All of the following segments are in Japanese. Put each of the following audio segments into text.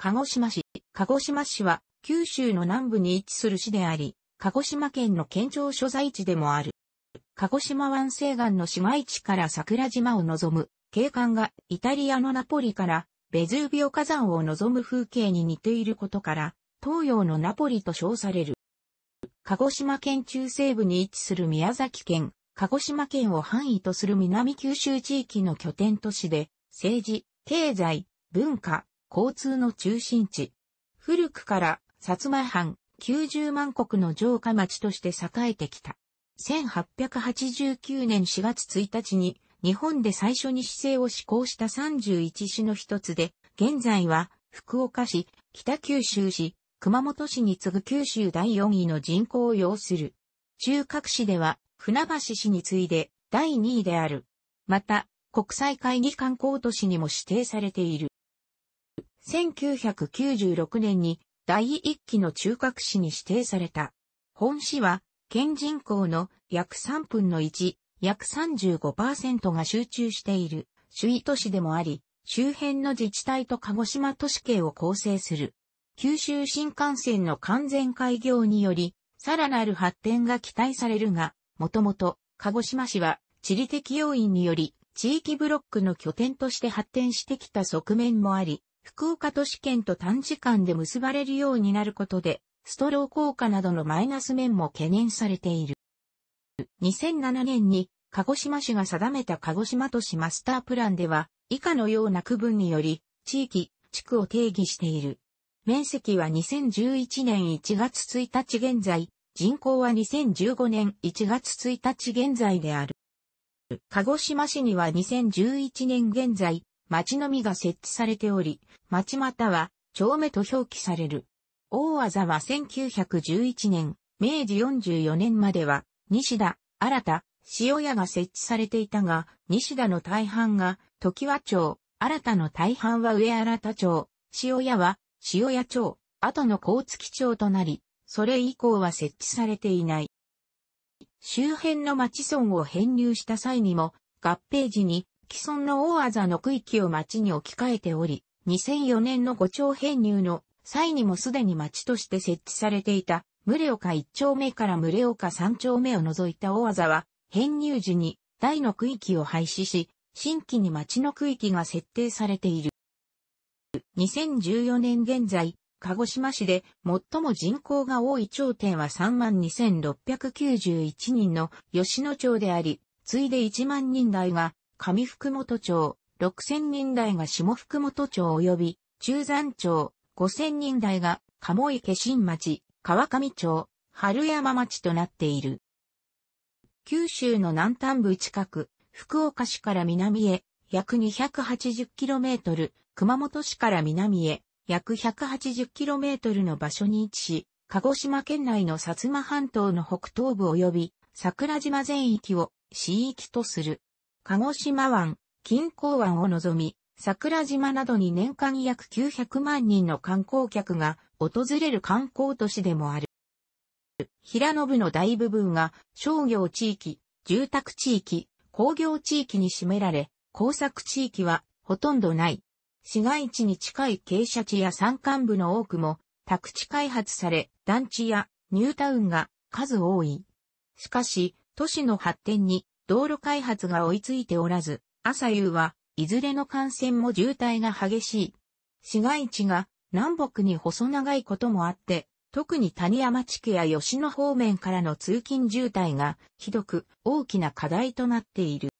鹿児島市。鹿児島市は九州の南部に位置する市であり、鹿児島県の県庁所在地でもある。鹿児島湾西岸の市街地から桜島を望む景観がイタリアのナポリからベズービオ火山を望む風景に似ていることから、東洋のナポリと称される。鹿児島県中西部に位置する宮崎県、鹿児島県を範囲とする南九州地域の拠点都市で、政治、経済、文化、交通の中心地。古くから薩摩藩90万国の城下町として栄えてきた。1889年4月1日に日本で最初に市政を施行した31市の一つで、現在は福岡市、北九州市、熊本市に次ぐ九州第4位の人口を要する。中核市では船橋市に次いで第2位である。また、国際会議観光都市にも指定されている。1996年に第一期の中核市に指定された。本市は、県人口の約3分の1、約35%が集中している首位都市でもあり、周辺の自治体と鹿児島都市圏を構成する。九州新幹線の完全開業により、さらなる発展が期待されるが、もともと、鹿児島市は地理的要因により、地域ブロックの拠点として発展してきた側面もあり、福岡都市圏と短時間で結ばれるようになることで、ストロー効果などのマイナス面も懸念されている。2007年に鹿児島市が定めた鹿児島都市マスタープランでは、以下のような区分により、地域、地区を定義している。面積は2011年1月1日現在、人口は2015年1月1日現在である。鹿児島市には2011年現在、町のみが設置されており、町または町目と表記される。大技は1911年、明治44年までは、西田、新田、塩屋が設置されていたが、西田の大半が、時和町、新田の大半は上新田町、塩屋は、塩屋町、後の甲月町となり、それ以降は設置されていない。周辺の町村を編入した際にも、合併時に既存の大技の区域を町に置き換えており、2004年の5町編入の際にもすでに町として設置されていた、群岡1丁目から群岡3丁目を除いた大技は、編入時に大の区域を廃止し、新規に町の区域が設定されている。2014年現在、鹿児島市で最も人口が多い頂点は32,691人の吉野町であり、ついで1万人台が上福本町、6000人台が下福本町及び、中山町、5000人台が、鴨池新町、川上町、春山町となっている。九州の南端部近く、福岡市から南へ、約 280km、熊本市から南へ、約 180km の場所に位置し、鹿児島県内の薩摩半島の北東部及び桜島全域を市域とする。鹿児島湾、近郊湾を望み、桜島などに年間約900万人の観光客が訪れる観光都市でもある。平野部の大部分が商業地域、住宅地域、工業地域に占められ、工作地域はほとんどない。市街地に近い傾斜地や山間部の多くも宅地開発され、団地やニュータウンが数多い。しかし、都市の発展に道路開発が追いついておらず、朝夕はいずれの幹線も渋滞が激しい。市街地が南北に細長いこともあって、特に谷山地区や吉野方面からの通勤渋滞がひどく大きな課題となっている。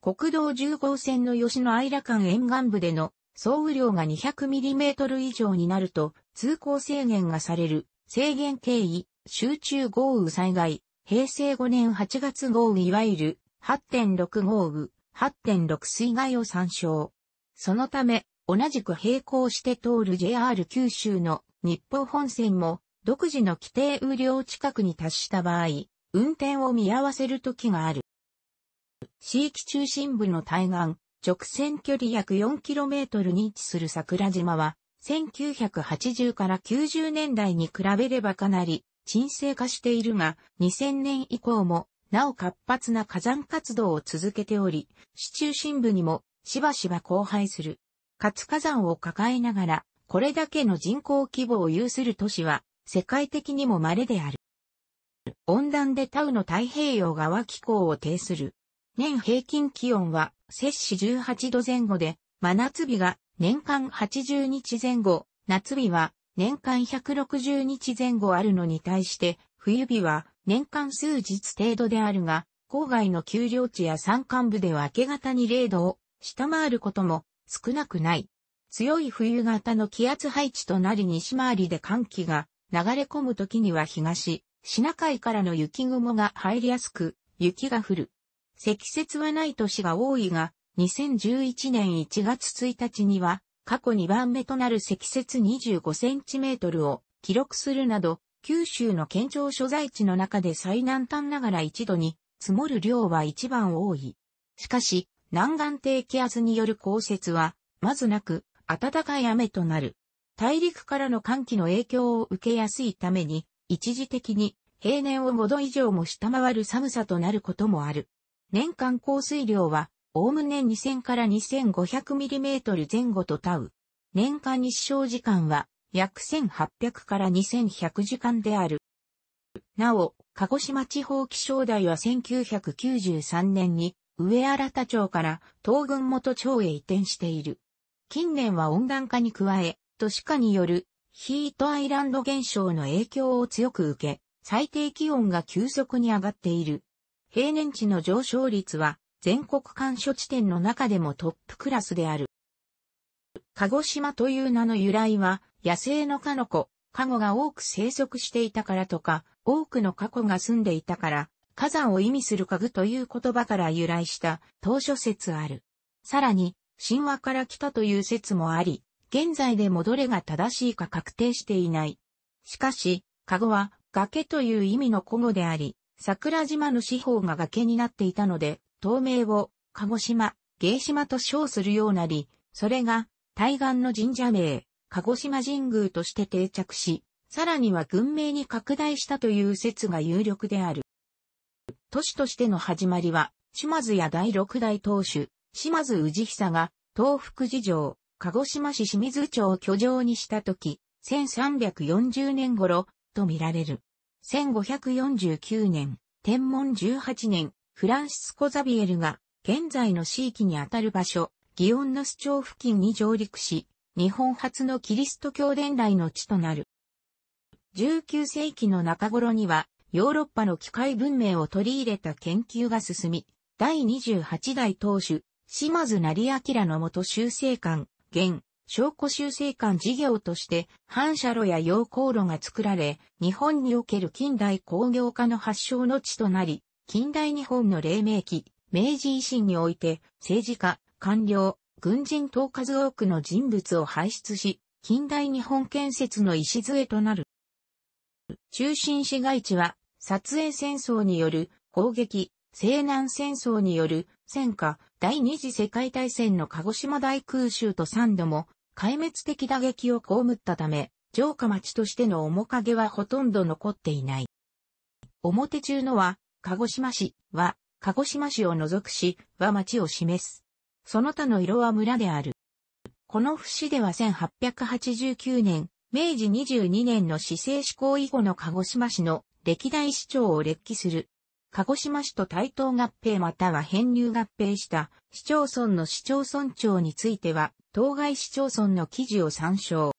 国道10号線の吉野愛良間沿岸部での総雨量が 200mm 以上になると通行制限がされる制限経緯集中豪雨災害平成5年8月豪雨いわゆる8.6豪雨、8.6水害を参照。そのため、同じく並行して通る JR 九州の日報本線も独自の規定雨量近くに達した場合、運転を見合わせる時がある。地域中心部の対岸、直線距離約 4km に位置する桜島は、1980から90年代に比べればかなり沈静化しているが、2000年以降も、なお活発な火山活動を続けており、市中心部にもしばしば荒廃する。活火山を抱えながら、これだけの人口規模を有する都市は、世界的にも稀である。温暖でタウの太平洋側気候を呈する。年平均気温は、摂氏18度前後で、真夏日が年間80日前後、夏日は年間160日前後あるのに対して、冬日は年間数日程度であるが、郊外の丘陵地や山間部では明け方に0度を下回ることも少なくない。強い冬型の気圧配置となり西回りで寒気が流れ込む時には東、シナ海からの雪雲が入りやすく、雪が降る。積雪はない年が多いが、2011年1月1日には、過去2番目となる積雪25センチメートルを記録するなど、九州の県庁所在地の中で最南端ながら一度に積もる量は一番多い。しかし、南岸低気圧による降雪は、まずなく、暖かい雨となる。大陸からの寒気の影響を受けやすいために、一時的に平年を5度以上も下回る寒さとなることもある。年間降水量はおおむね2000から 2500mm 前後とタウ。年間日照時間は約1800から2100時間である。なお、鹿児島地方気象台は1993年に上新田町から東軍元町へ移転している。近年は温暖化に加え、都市化によるヒートアイランド現象の影響を強く受け、最低気温が急速に上がっている。平年値の上昇率は全国干渉地点の中でもトップクラスである。鹿児島という名の由来は、野生のカノコ、カゴが多く生息していたからとか、多くのカゴが住んでいたから、火山を意味するカグという言葉から由来した当初説ある。さらに、神話から来たという説もあり、現在でもどれが正しいか確定していない。しかし、カゴは崖という意味の古語であり、桜島の四方が崖になっていたので、東名を鹿児島、芸島と称するようなり、それが対岸の神社名、鹿児島神宮として定着し、さらには軍名に拡大したという説が有力である。都市としての始まりは、島津や第六代当主、島津氏久が、東福寺城、鹿児島市清水町を居城にしたとき、1340年頃、と見られる。1549年、天文18年、フランシスコ・ザビエルが現在の地域にあたる場所、ギオンノス町付近に上陸し、日本初のキリスト教伝来の地となる。19世紀の中頃には、ヨーロッパの機械文明を取り入れた研究が進み、第28代当主、島津成明の元修正官、現、証拠修正官事業として、反射炉や溶鉱炉が作られ、日本における近代工業化の発祥の地となり、近代日本の黎明期、明治維新において、政治家、官僚、軍人等数多くの人物を輩出し、近代日本建設の礎となる。中心市街地は、撮影戦争による攻撃、西南戦争による戦火、第二次世界大戦の鹿児島大空襲と三度も壊滅的打撃を被ったため、城下町としての面影はほとんど残っていない。表中のは鹿児島市は、鹿児島市を除く市は町を示す。その他の色は村である。この節では1889年、明治22年の市政施行以後の鹿児島市の歴代市長を列記する。鹿児島市と対等合併または編入合併した市町村の市町村長については、当該市町村の記事を参照。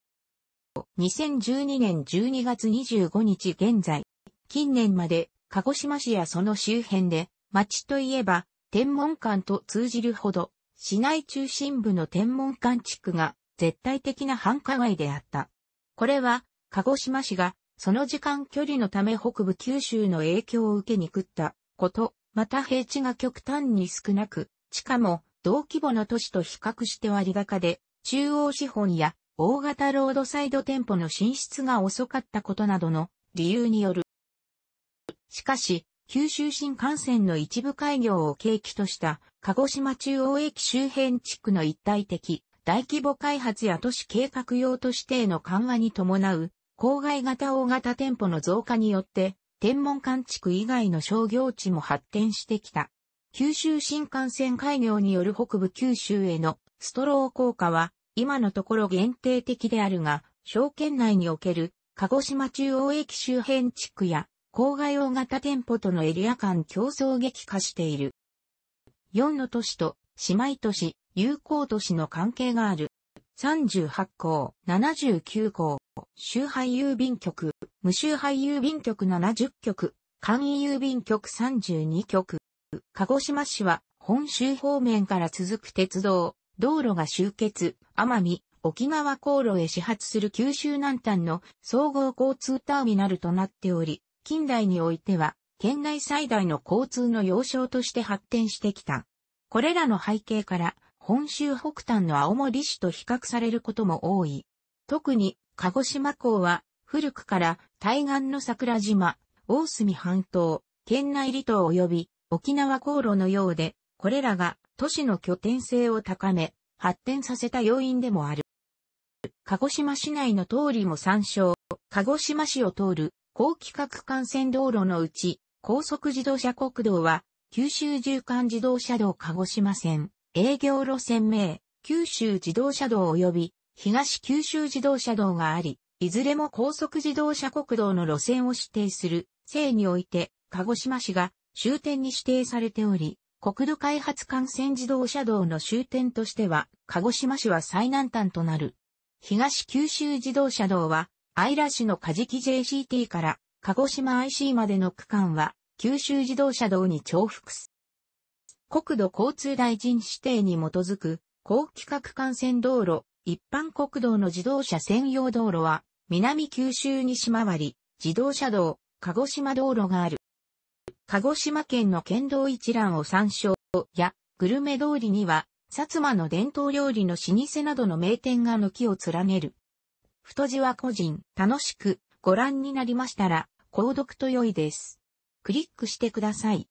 2012年12月25日現在、近年まで鹿児島市やその周辺で、町といえば、天文館と通じるほど、市内中心部の天文館地区が絶対的な繁華街であった。これは、鹿児島市が、その時間距離のため北部九州の影響を受けにくったこと、また平地が極端に少なく、地下も同規模の都市と比較して割高で、中央資本や大型ロードサイド店舗の進出が遅かったことなどの理由によるしかし、九州新幹線の一部開業を契機とした鹿児島中央駅周辺地区の一体的大規模開発や都市計画用としての緩和に伴う郊外型大型店舗の増加によって天文館地区以外の商業地も発展してきた。九州新幹線開業による北部九州へのストロー効果は今のところ限定的であるが、証券内における鹿児島中央駅周辺地区や郊外大型店舗とのエリア間競争激化している。4の都市と姉妹都市、友好都市の関係がある。38校、79校、周配郵便局、無周配郵便局70局、簡易郵便局32局。鹿児島市は本州方面から続く鉄道、道路が集結、奄美、沖縄航路へ始発する九州南端の総合交通ターミナルとなっており、近代においては、県内最大の交通の要衝として発展してきた。これらの背景から、本州北端の青森市と比較されることも多い。特に、鹿児島港は、古くから対岸の桜島、大隅半島、県内離島及び沖縄航路のようで、これらが都市の拠点性を高め、発展させた要因でもある。鹿児島市内の通りも参照、鹿児島市を通る高規格幹線道路のうち、高速自動車国道は、九州縦貫自動車道鹿児島線、営業路線名、九州自動車道及び、東九州自動車道があり、いずれも高速自動車国道の路線を指定する、性において、鹿児島市が終点に指定されており、国土開発幹線自動車道の終点としては、鹿児島市は最南端となる。東九州自動車道は、アイラ市のカジキ JCT から鹿児島 IC までの区間は九州自動車道に重複す。国土交通大臣指定に基づく高規格幹線道路、一般国道の自動車専用道路は南九州西回り、自動車道、鹿児島道路がある。鹿児島県の県道一覧を参照やグルメ通りには薩摩の伝統料理の老舗などの名店が軒を連ねる。太字は個人、楽しくご覧になりましたら、購読と良いです。クリックしてください。